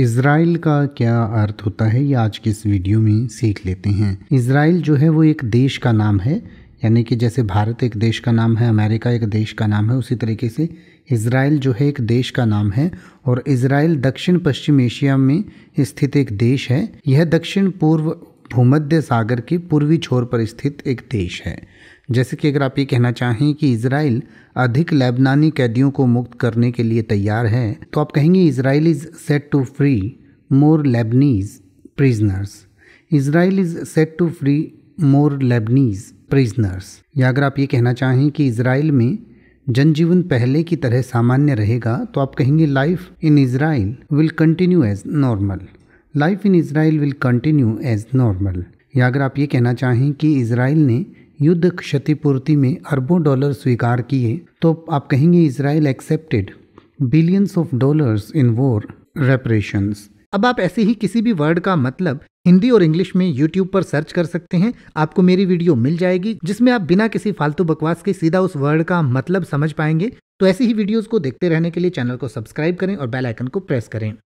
Israel का क्या अर्थ होता है ये आज के इस वीडियो में सीख लेते हैं इसराइल जो है वो एक देश का नाम है यानी कि जैसे भारत एक देश का नाम है अमेरिका एक देश का नाम है उसी तरीके से इसराइल जो है एक देश का नाम है और इसराइल दक्षिण पश्चिम एशिया में स्थित एक देश है यह दक्षिण पूर्व भूमध्य सागर के पूर्वी छोर पर स्थित एक देश है जैसे कि अगर आप ये कहना चाहें कि इसराइल अधिक लेबनानी कैदियों को मुक्त करने के लिए तैयार है तो आप कहेंगे Israel is set to free more Lebanese prisoners Israel is set to free more Lebanese prisoners या अगर आप ये कहना चाहें कि इसराइल में जनजीवन पहले की तरह सामान्य रहेगा तो आप कहेंगे life in Israel will continue as normal life in Israel will continue as normal या अगर आप ये कहना चाहें कि इसराइल ने युद्ध क्षतिपूर्ति में अरबों डॉलर स्वीकार किए तो आप कहेंगे Israel accepted billions of dollars in war reparations अब आप ऐसे ही किसी भी वर्ड का मतलब हिंदी और इंग्लिश में यूट्यूब पर सर्च कर सकते हैं आपको मेरी वीडियो मिल जाएगी जिसमें आप बिना किसी फालतू बकवास के सीधा उस वर्ड का मतलब समझ पाएंगे तो ऐसी ही वीडियोस को देखते रहने के लिए चैनल को सब्सक्राइब करें और बेल आइकन को प्रेस करें